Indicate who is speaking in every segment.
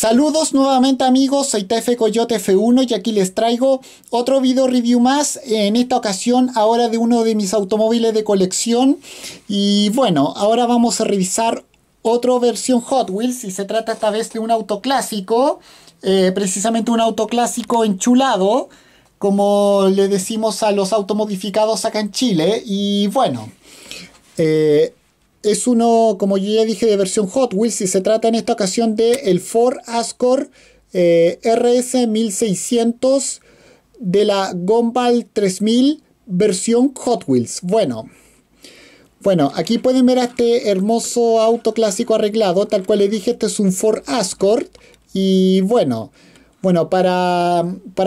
Speaker 1: Saludos nuevamente amigos, soy TF Coyote F1 y aquí les traigo otro video review más, en esta ocasión ahora de uno de mis automóviles de colección y bueno, ahora vamos a revisar otra versión Hot Wheels y se trata esta vez de un auto clásico, eh, precisamente un auto clásico enchulado como le decimos a los automodificados acá en Chile y bueno... Eh, es uno, como ya dije, de versión Hot Wheels y se trata en esta ocasión de el Ford Ascor eh, RS 1600 de la Gombal 3000 versión Hot Wheels. Bueno, bueno, aquí pueden ver a este hermoso auto clásico arreglado. Tal cual le dije, este es un Ford Ascort. Y bueno, bueno, para,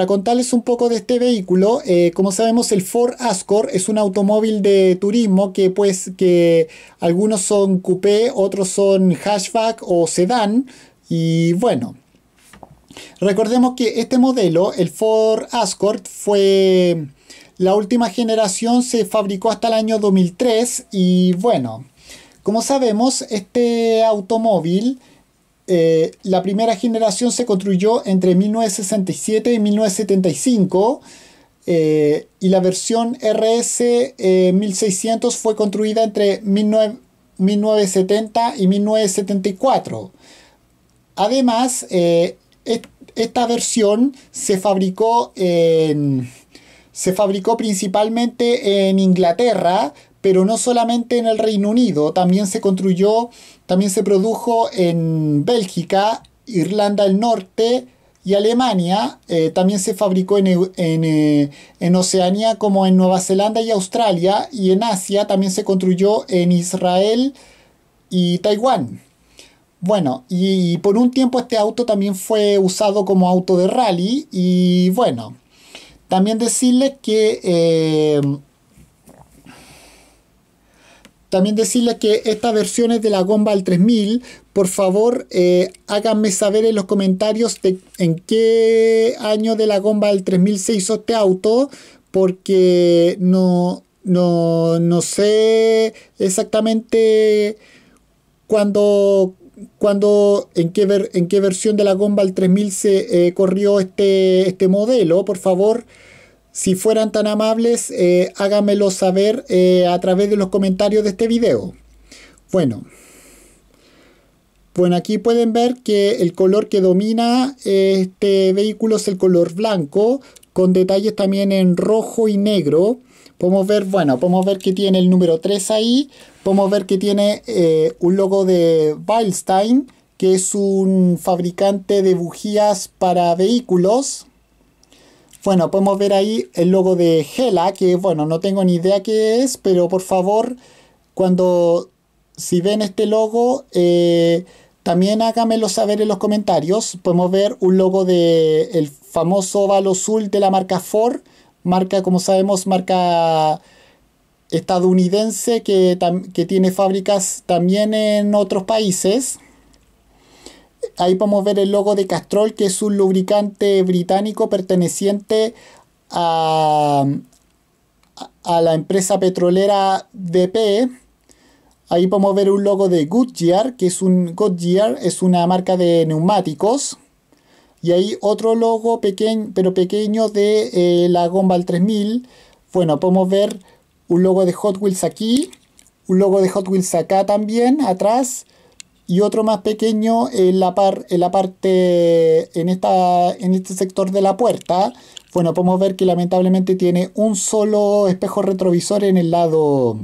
Speaker 1: contarles un poco de este vehículo, eh, como sabemos el Ford Escort es un automóvil de turismo que pues que algunos son coupé, otros son hatchback o sedán y bueno. Recordemos que este modelo, el Ford Escort, fue la última generación, se fabricó hasta el año 2003 y bueno, como sabemos este automóvil eh, la primera generación se construyó entre 1967 y 1975 eh, y la versión RS 1600 eh, fue construida entre 1970 y 1974. Además, esta versión se fabricó, se fabricó principalmente en Inglaterra, pero no solamente en el Reino Unido, también se construyó, también se produjo en Bélgica, Irlanda del Norte y Alemania, eh, también se fabricó en, eh, en, Oceanía como en Nueva Zelanda y Australia, y en Asia también se construyó en Israel y Taiwán. Bueno, y, por un tiempo este auto también fue usado como auto de rally y bueno, también decirles que... Eh, también decirles que estas versiones de la Gomba al 3000, por favor, eh, háganme saber en los comentarios en qué año de la Gomba al 3000 se hizo este auto, porque no, no, sé exactamente cuando, en, qué ver, en qué versión de la Gomba al 3000 se eh, corrió este, este modelo. Por favor, si fueran tan amables, eh, háganmelo saber eh, a través de los comentarios de este video. Bueno. Bueno, aquí pueden ver que el color que domina eh, este vehículo es el color blanco, con detalles también en rojo y negro. Podemos ver, bueno, podemos ver que tiene el número 3 ahí. Podemos ver que tiene un logo de Weilstein, que es un fabricante de bujías para vehículos. Bueno, podemos ver ahí el logo de Gela, que bueno, no tengo ni idea qué es, pero por favor, cuando si ven este logo, eh, también háganmelo saber en los comentarios. Podemos ver un logo de el famoso óvalo azul de la marca Ford, marca, como sabemos, marca estadounidense que tiene fábricas también en otros países. Ahí podemos ver el logo de Castrol, que es un lubricante británico perteneciente a, la empresa petrolera BP. Ahí podemos ver un logo de Goodyear, que es un Goodyear, es una marca de neumáticos. Y ahí otro logo pequeño, pero pequeño de eh, la Gombal 3000. Bueno, podemos ver un logo de Hot Wheels aquí, un logo de Hot Wheels acá también, atrás y otro más pequeño en la, par, en la parte, en, esta, en este sector de la puerta. Bueno, podemos ver que lamentablemente tiene un solo espejo retrovisor en el lado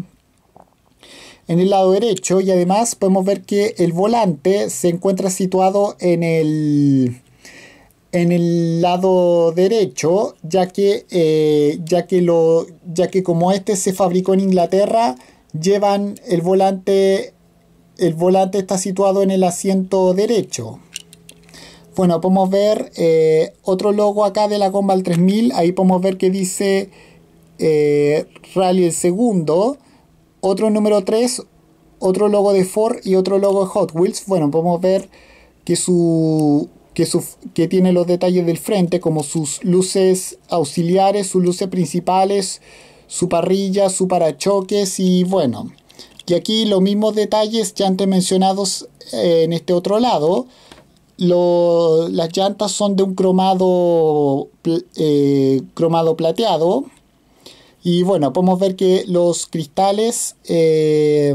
Speaker 1: en el lado derecho y además podemos ver que el volante se encuentra situado en el en el lado derecho ya que eh, ya que lo ya que como este se fabricó en Inglaterra llevan el volante el volante está situado en el asiento derecho. Bueno, podemos ver eh, otro logo acá de la al 3000. Ahí podemos ver que dice eh, Rally el segundo. Otro número 3, otro logo de Ford y otro logo de Hot Wheels. Bueno, podemos ver que su, que su que tiene los detalles del frente como sus luces auxiliares, sus luces principales, su parrilla, su parachoques y bueno, y aquí los mismos detalles ya antes mencionados eh, en este otro lado. las llantas son de un cromado, eh, cromado plateado. Y bueno, podemos ver que los cristales, eh,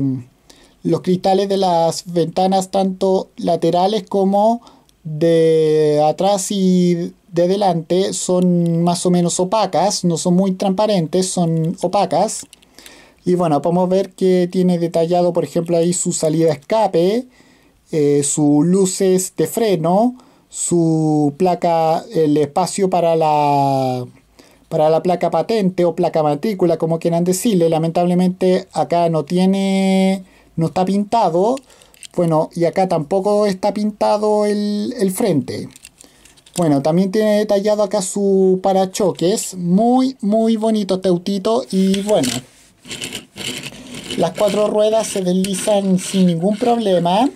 Speaker 1: los cristales de las ventanas, tanto laterales como de atrás y de delante, son más o menos opacas, no son muy transparentes, son opacas. Y bueno, podemos ver que tiene detallado, por ejemplo, ahí su salida escape, eh, sus luces de freno, su placa, el espacio para la, para la placa patente o placa matrícula, como quieran decirle. Lamentablemente acá no tiene, no está pintado. Bueno, y acá tampoco está pintado el, el frente. Bueno, también tiene detallado acá su parachoques. Muy, muy bonito este autito. Y bueno, las cuatro ruedas se deslizan sin ningún problema.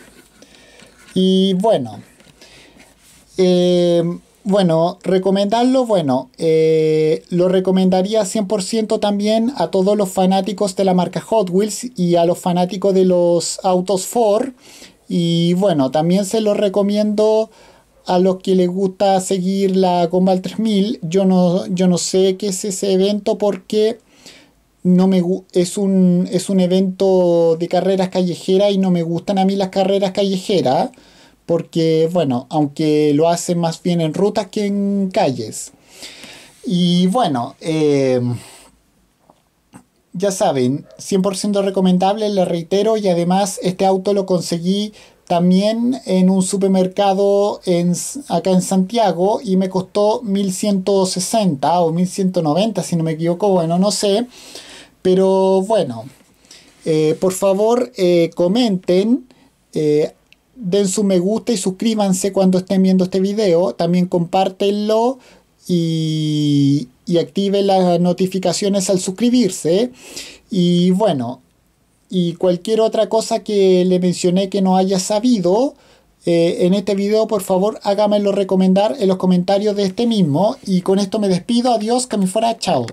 Speaker 1: Y bueno. Eh, bueno, recomendarlo, bueno, eh, lo recomendaría 100% también a todos los fanáticos de la marca Hot Wheels y a los fanáticos de los autos Ford. Y bueno, también se lo recomiendo a los que les gusta seguir la Combal 3000. Yo no, yo no sé qué es ese evento porque no me es un, es un evento de carreras callejeras y no me gustan a mí las carreras callejeras porque bueno, aunque lo hacen más bien en rutas que en calles. Y bueno, eh, ya saben, 100% recomendable, le reitero, y además este auto lo conseguí también en un supermercado en, acá en Santiago y me costó 1160 o 1190 si no me equivoco, bueno, no sé. Pero bueno, eh, por favor eh, comenten, eh, den su me gusta y suscríbanse cuando estén viendo este video. También compártenlo y, activen las notificaciones al suscribirse. Y bueno, y cualquier otra cosa que le mencioné que no haya sabido, en este video, por favor, hágamelo recomendar en los comentarios de este mismo. Y con esto me despido. Adiós, que me fuera. Chao.